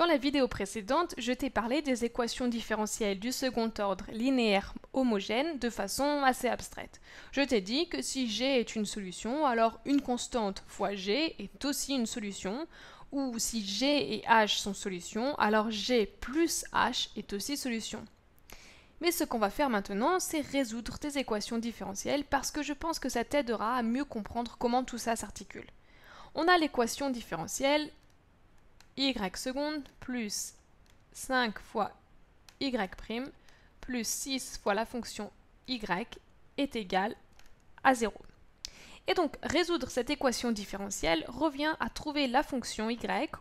Dans la vidéo précédente, je t'ai parlé des équations différentielles du second ordre linéaire homogène de façon assez abstraite. Je t'ai dit que si g est une solution, alors une constante fois g est aussi une solution, ou si g et h sont solutions, alors g plus h est aussi solution. Mais ce qu'on va faire maintenant, c'est résoudre tes équations différentielles parce que je pense que ça t'aidera à mieux comprendre comment tout ça s'articule. On a l'équation différentielle y seconde plus 5 fois y prime plus 6 fois la fonction y est égale à 0. Et donc, résoudre cette équation différentielle revient à trouver la fonction y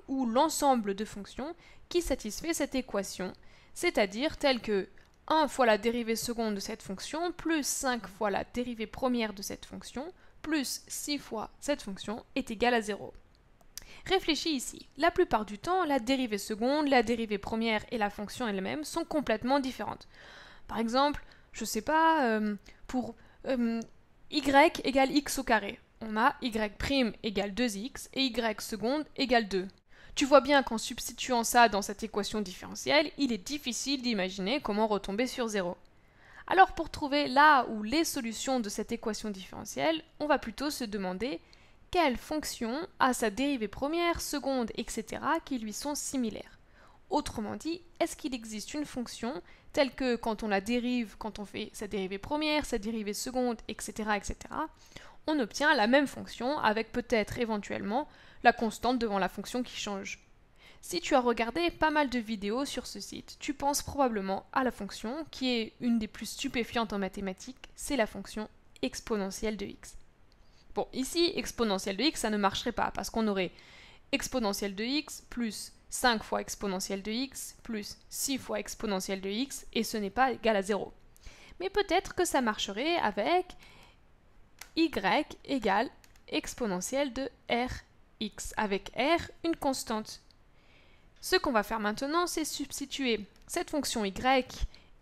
ou l'ensemble de fonctions qui satisfait cette équation, c'est-à-dire telle que 1 fois la dérivée seconde de cette fonction, plus 5 fois la dérivée première de cette fonction, plus 6 fois cette fonction est égale à 0. Réfléchis ici. La plupart du temps, la dérivée seconde, la dérivée première et la fonction elle-même sont complètement différentes. Par exemple, je sais pas, euh, pour euh, y égale x au carré, on a y' égale 2x et y seconde égale 2. Tu vois bien qu'en substituant ça dans cette équation différentielle, il est difficile d'imaginer comment retomber sur 0. Alors pour trouver là ou les solutions de cette équation différentielle, on va plutôt se demander quelle fonction a sa dérivée première, seconde, etc. qui lui sont similaires. Autrement dit, est-ce qu'il existe une fonction telle que quand on la dérive, quand on fait sa dérivée première, sa dérivée seconde, etc., etc., on obtient la même fonction avec peut-être éventuellement la constante devant la fonction qui change. Si tu as regardé pas mal de vidéos sur ce site, tu penses probablement à la fonction qui est une des plus stupéfiantes en mathématiques, c'est la fonction exponentielle de x. Bon, ici, exponentielle de x, ça ne marcherait pas, parce qu'on aurait exponentielle de x plus 5 fois exponentielle de x plus 6 fois exponentielle de x, et ce n'est pas égal à 0. Mais peut-être que ça marcherait avec y égale exponentielle de rx, avec r une constante. Ce qu'on va faire maintenant, c'est substituer cette fonction y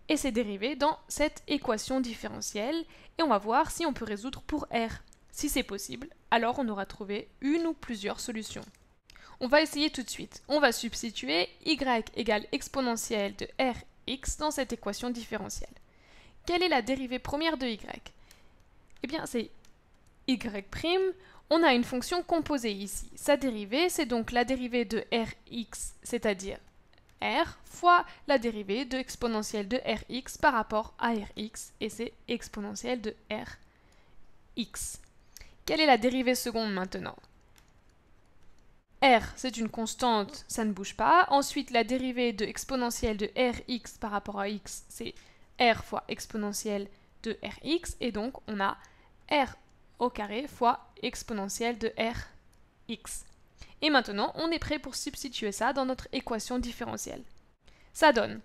et ses dérivés dans cette équation différentielle, et on va voir si on peut résoudre pour r. Si c'est possible, alors on aura trouvé une ou plusieurs solutions. On va essayer tout de suite. On va substituer y égale exponentielle de rx dans cette équation différentielle. Quelle est la dérivée première de y Eh bien, c'est y'. On a une fonction composée ici. Sa dérivée, c'est donc la dérivée de rx, c'est-à-dire r, fois la dérivée de exponentielle de rx par rapport à rx, et c'est exponentielle de rx. Quelle est la dérivée seconde maintenant r, c'est une constante, ça ne bouge pas. Ensuite, la dérivée de exponentielle de rx par rapport à x, c'est r fois exponentielle de rx. Et donc, on a r au carré fois exponentielle de rx. Et maintenant, on est prêt pour substituer ça dans notre équation différentielle. Ça donne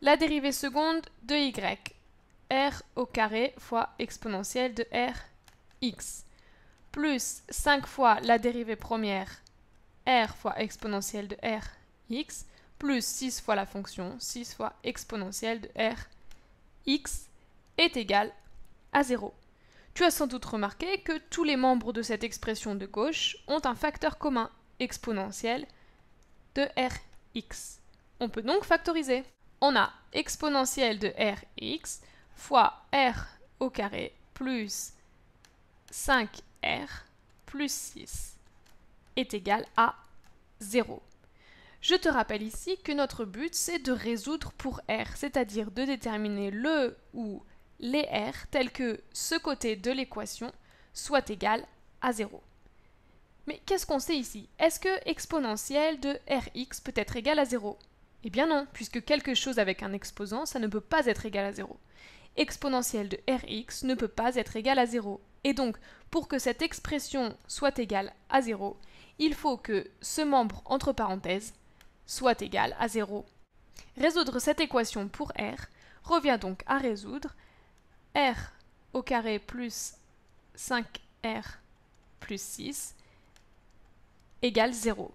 la dérivée seconde de y, r au carré fois exponentielle de rx plus 5 fois la dérivée première r fois exponentielle de r x plus 6 fois la fonction 6 fois exponentielle de r x est égal à 0. Tu as sans doute remarqué que tous les membres de cette expression de gauche ont un facteur commun exponentielle de rx. On peut donc factoriser. On a exponentielle de rx fois r au carré plus 5 R plus 6 est égal à 0. Je te rappelle ici que notre but, c'est de résoudre pour R, c'est-à-dire de déterminer le ou les R tels que ce côté de l'équation soit égal à 0. Mais qu'est-ce qu'on sait ici Est-ce que exponentielle de Rx peut être égal à 0 Eh bien non, puisque quelque chose avec un exposant, ça ne peut pas être égal à 0 exponentielle de rx ne peut pas être égale à 0. Et donc, pour que cette expression soit égale à 0, il faut que ce membre entre parenthèses soit égal à 0. Résoudre cette équation pour r revient donc à résoudre r au carré plus 5r plus 6 égale 0.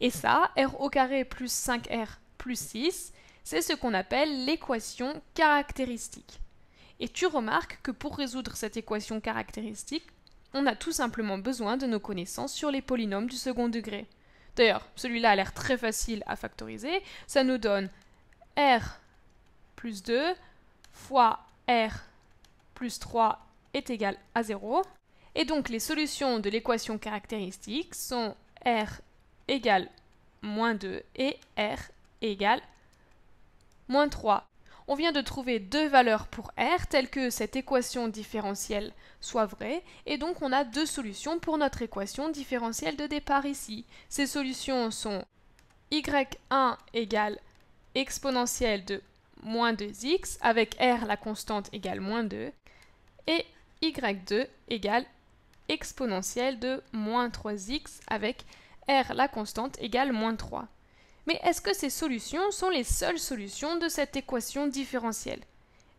Et ça, r au carré plus 5r plus 6, c'est ce qu'on appelle l'équation caractéristique. Et tu remarques que pour résoudre cette équation caractéristique, on a tout simplement besoin de nos connaissances sur les polynômes du second degré. D'ailleurs, celui-là a l'air très facile à factoriser. Ça nous donne r plus 2 fois r plus 3 est égal à 0. Et donc les solutions de l'équation caractéristique sont r égale moins 2 et r égale moins 3 on vient de trouver deux valeurs pour R telles que cette équation différentielle soit vraie, et donc on a deux solutions pour notre équation différentielle de départ ici. Ces solutions sont y1 égale exponentielle de moins 2x, avec R la constante égale moins 2, et y2 égale exponentielle de moins 3x, avec R la constante égale moins 3. Mais est-ce que ces solutions sont les seules solutions de cette équation différentielle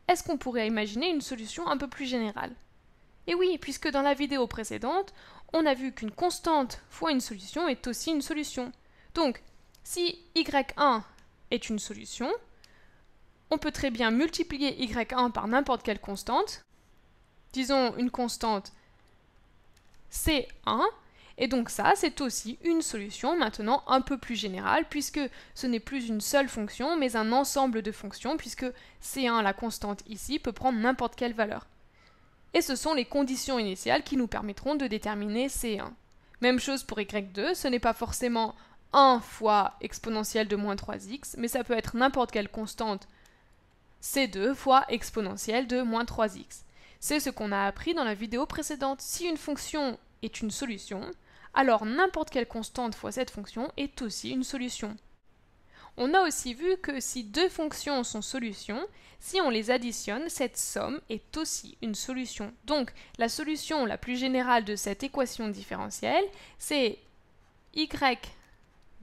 Est-ce qu'on pourrait imaginer une solution un peu plus générale Et oui, puisque dans la vidéo précédente, on a vu qu'une constante fois une solution est aussi une solution. Donc, si y1 est une solution, on peut très bien multiplier y1 par n'importe quelle constante, disons une constante c1, et donc ça, c'est aussi une solution maintenant un peu plus générale, puisque ce n'est plus une seule fonction, mais un ensemble de fonctions, puisque C1, la constante ici, peut prendre n'importe quelle valeur. Et ce sont les conditions initiales qui nous permettront de déterminer C1. Même chose pour Y2, ce n'est pas forcément 1 fois exponentielle de moins 3x, mais ça peut être n'importe quelle constante C2 fois exponentielle de moins 3x. C'est ce qu'on a appris dans la vidéo précédente. Si une fonction est une solution, alors n'importe quelle constante fois cette fonction est aussi une solution. On a aussi vu que si deux fonctions sont solutions, si on les additionne, cette somme est aussi une solution. Donc la solution la plus générale de cette équation différentielle, c'est y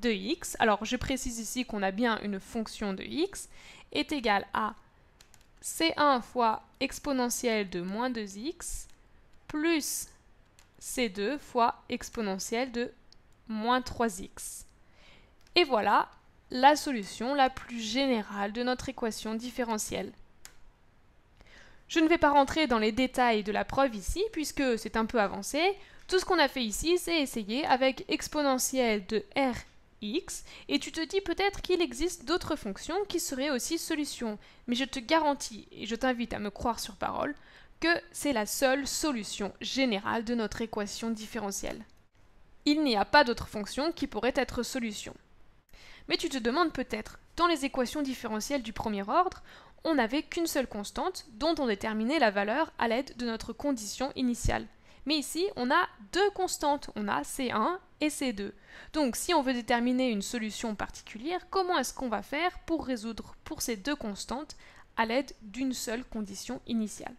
de x, alors je précise ici qu'on a bien une fonction de x, est égale à c1 fois exponentielle de moins 2x plus C2 fois exponentielle de moins 3x. Et voilà la solution la plus générale de notre équation différentielle. Je ne vais pas rentrer dans les détails de la preuve ici, puisque c'est un peu avancé. Tout ce qu'on a fait ici, c'est essayer avec exponentielle de rx, et tu te dis peut-être qu'il existe d'autres fonctions qui seraient aussi solutions. Mais je te garantis, et je t'invite à me croire sur parole, que c'est la seule solution générale de notre équation différentielle. Il n'y a pas d'autre fonction qui pourrait être solution. Mais tu te demandes peut-être, dans les équations différentielles du premier ordre, on n'avait qu'une seule constante dont on déterminait la valeur à l'aide de notre condition initiale. Mais ici, on a deux constantes, on a C1 et C2. Donc si on veut déterminer une solution particulière, comment est-ce qu'on va faire pour résoudre pour ces deux constantes à l'aide d'une seule condition initiale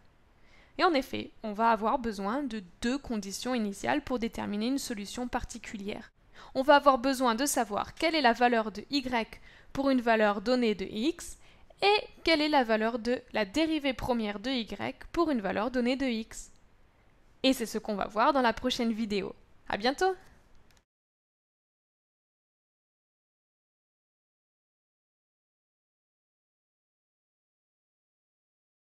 et en effet, on va avoir besoin de deux conditions initiales pour déterminer une solution particulière. On va avoir besoin de savoir quelle est la valeur de y pour une valeur donnée de x et quelle est la valeur de la dérivée première de y pour une valeur donnée de x. Et c'est ce qu'on va voir dans la prochaine vidéo. À bientôt